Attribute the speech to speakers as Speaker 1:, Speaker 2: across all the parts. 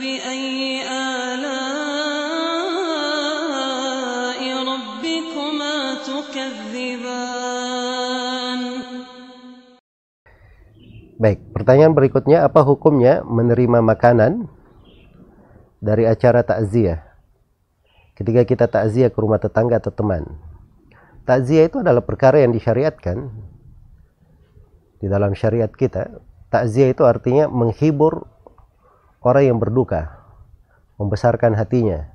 Speaker 1: Baik, pertanyaan berikutnya apa hukumnya menerima makanan dari acara takziah? Ketika kita takziah ke rumah tetangga atau teman. Takziah itu adalah perkara yang disyariatkan di dalam syariat kita. Takziah itu artinya menghibur orang yang berduka, membesarkan hatinya.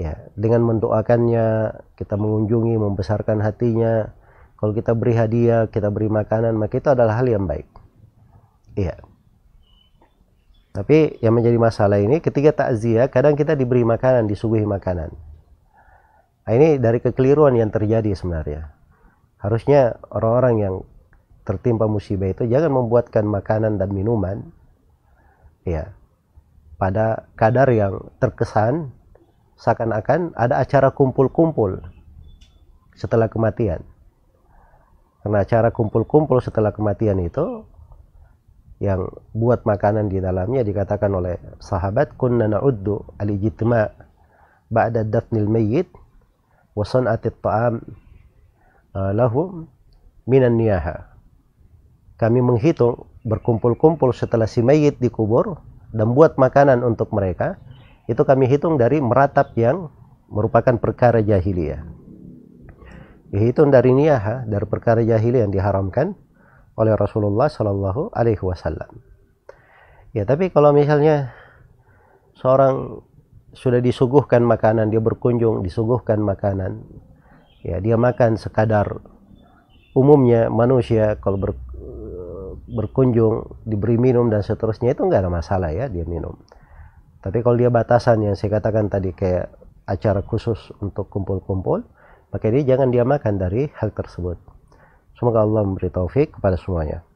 Speaker 1: Ya, dengan mendoakannya, kita mengunjungi, membesarkan hatinya. Kalau kita beri hadiah, kita beri makanan, maka itu adalah hal yang baik. Iya. Tapi yang menjadi masalah ini ketika takziah kadang kita diberi makanan, disuguhi makanan. Nah, ini dari kekeliruan yang terjadi sebenarnya. Harusnya orang-orang yang tertimpa musibah itu jangan membuatkan makanan dan minuman ya pada kadar yang terkesan seakan-akan ada acara kumpul-kumpul setelah kematian. Karena acara kumpul-kumpul setelah kematian itu yang buat makanan di dalamnya dikatakan oleh sahabat kunna na'uddu al-ijtima' ba'da dafnil mayyit wa san'ati ta'am eh, lahum minan niyaha kami menghitung berkumpul-kumpul setelah si mayit dikubur dan buat makanan untuk mereka itu kami hitung dari meratap yang merupakan perkara jahiliyah dihitung dari niyaha dari perkara jahiliyah yang diharamkan oleh Rasulullah Shallallahu Alaihi Wasallam ya tapi kalau misalnya seorang sudah disuguhkan makanan dia berkunjung disuguhkan makanan ya dia makan sekadar umumnya manusia kalau ber, berkunjung diberi minum dan seterusnya itu nggak ada masalah ya dia minum tapi kalau dia batasan yang saya katakan tadi kayak acara khusus untuk kumpul-kumpul maka dia jangan dia makan dari hal tersebut semoga Allah memberi taufik kepada semuanya